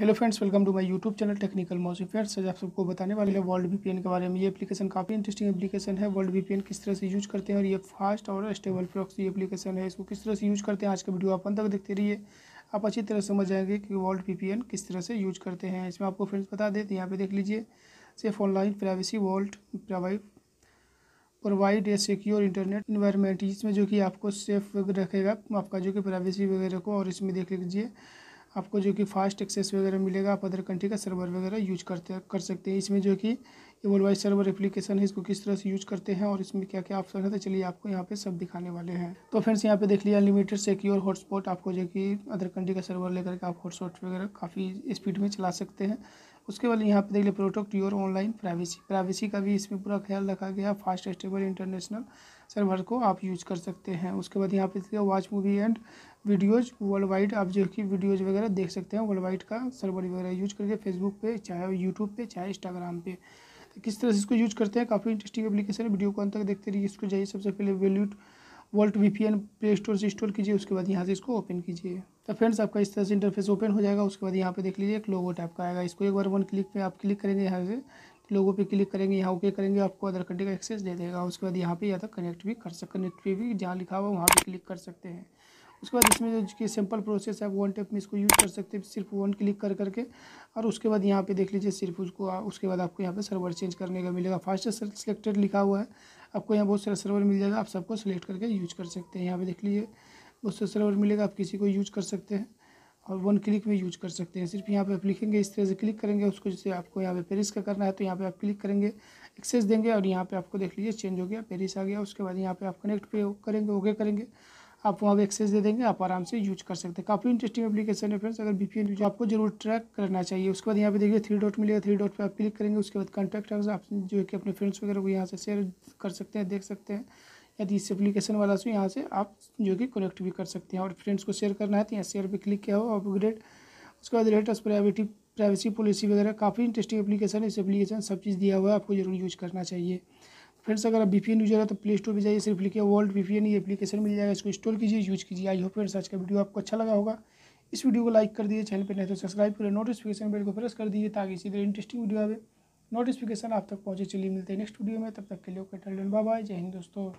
hello friends welcome to my YouTube channel technical Mausam friends आज आप सबको बताने वाले हैं वर्ल्ड वीपीएन के बारे में ये एप्लीकेशन काफ़ी इंटरेस्टिंग एप्लीकेशन है वर्ल्ड वीपीएन किस तरह से यूज करते हैं और ये फास्ट और स्टेबल प्रॉक्सी एप्लीकेशन है इसको किस तरह से यूज करते हैं आज का वीडियो आप अंत तक देखते रहिए आप अच्छी तरह समझ जाएंगे कि वर्ल्ड वी किस तरह से यूज करते हैं इसमें आपको फ्रेंड्स बता देते हैं तो यहाँ पर देख लीजिए safe online privacy world provide provide a secure internet environment इसमें जो कि आपको सेफ रखेगा आपका जो कि प्राइवेसी वगैरह को और इसमें देख लीजिए आपको जो कि फास्ट एक्सेस वगैरह मिलेगा आप अदर कंट्री का सर्वर वगैरह यूज करते कर सकते हैं इसमें जो कि एवल वाइज सर्वर एप्लीकेशन है इसको किस तरह से यूज करते हैं और इसमें क्या क्या ऑप्शन है तो चलिए आपको यहाँ पे सब दिखाने वाले हैं तो फ्रेंड्स यहाँ पे देख लिया अनलिमिटेड सिक्योर हॉटस्पॉट आपको जो कि अदर कंट्री का सर्वर लेकर के आप हॉटस्पॉट वगैरह काफ़ी स्पीड में चला सकते हैं उसके बाद यहाँ पे देख लिया protect your online privacy privacy का भी इसमें पूरा ख्याल रखा गया फास्ट स्टेबल इंटरनेशनल सर्वर को आप यूज कर सकते हैं उसके बाद यहाँ पे watch movie and videos world wide आप जो कि वीडियोज़ वगैरह देख सकते हैं वर्ल्ड वाइड का सर्वर वगैरह यूज करके फेसबुक पे चाहे यूट्यूब पे चाहे इंस्टाग्राम पे तो किस तरह से इसको यूज करते हैं काफ़ी इंटरेस्टिंग एप्लीकेशन है वीडियो को अंत तक देखते रहिए इसको जाइए सबसे पहले वेल्यूट वर्ल्ड वी प्ले स्टोर से इंस्टॉल कीजिए उसके बाद यहाँ से इसको ओपन कीजिए तो फ्रेंड्स आपका इस तरह से इंटरफेस ओपन हो जाएगा उसके बाद यहाँ पे देख लीजिए एक लोगो टाइप का आएगा इसको एक बार वन क्लिक पे आप क्लिक करेंगे यहाँ से लोगो तो पे क्लिक करेंगे यहाँ ओके करेंगे आपको अदर कंट्री का एक्सेस दे देगा उसके बाद यहाँ पे या तो कनेक्ट भी कर सकते कनेक्ट पे भी जहाँ लिखा हुआ वहाँ पर क्लिक कर सकते हैं उसके बाद इसमें जो कि सिंपल प्रोसेस है आप वन टेप में इसको यूज़ कर सकते हैं सिर्फ वन क्लिक कर करके और उसके बाद यहाँ पे देख लीजिए सिर्फ उसको उसके बाद आपको यहाँ पे सर्वर चेंज करने का मिलेगा फास्ट सिलेक्टेड लिखा हुआ है आपको यहाँ बहुत सारा सर्वर मिल जाएगा आप सबको सिलेक्ट करके यूज कर सकते हैं यहाँ पे देख लीजिए उससे सर्वर मिलेगा आप किसी को यूज कर सकते हैं और वन क्लिक में यूज कर सकते हैं सिर्फ यहाँ पे आप लिखेंगे इस तरह से क्लिक करेंगे उसको जैसे आपको यहाँ पे पेरिस का करना है तो यहाँ पे आप क्लिक करेंगे एक्सेस देंगे और यहाँ पे आपको देख लीजिए चेंज हो गया पेरिस आ गया उसके बाद यहाँ पे आप कनेक्ट पे करेंगे ओके करेंगे आप वहाँ पर एक्सेस दे देंगे आप आराम से यूज कर सकते हैं काफ़ी इंटरेस्टिंग एप्लीकेशन है फ्रेंड्स अगर बी पी आपको जरूर ट्रैक करना चाहिए उसके बाद यहाँ पे देखिए थ्री डॉट मिलेगा थ्री डॉट पर आप क्लिक करेंगे उसके बाद कॉन्टैक्ट आप जो है कि अपने फ्रेंड्स वगैरह को यहाँ से शेयर कर सकते हैं देख सकते हैं यदि इस एप्लीकेशन वाला से यहाँ से आप जो कि कनेक्ट भी कर सकते हैं और फ्रेंड्स को शेयर करना है तो यहाँ शेयर पर क्लिक किया हो अपग्रेड उसके बाद लेटेस्ट प्राइवेटी प्राइवेसी पॉलिसी वगैरह काफ़ी इंटरेस्टिंग एप्लीकेशन है इस एप्लीकेशन सब चीज़ दिया हुआ है आपको जरूर यूज़ करना चाहिए फ्रेंड्स अगर आप बीपीएन यूजर है तो प्ले स्टोर पर जाइए सिर्फ लिखिए वर्ल्ड बीपीएन ये एप्लीकेशन मिल जाएगा इसको इंस्टॉल कीजिए यूज कीजिए आई होप फ्रेंड्स आज का वीडियो आपको अच्छा लगा होगा इस वीडियो को लाइक कर दिए चैनल पर नहीं तो सब्सक्राइब करें नोटिफिकेशन बेल को प्रेस कर दीजिए ताकि इसी तरह इंटरेस्टिंग वीडियो आए नोटिफिकेशन आप तक पहुँचे चलिए मिलते हैं नेक्स्ट वीडियो में तब तक के लिए ओके बाय जय हिंद दोस्तों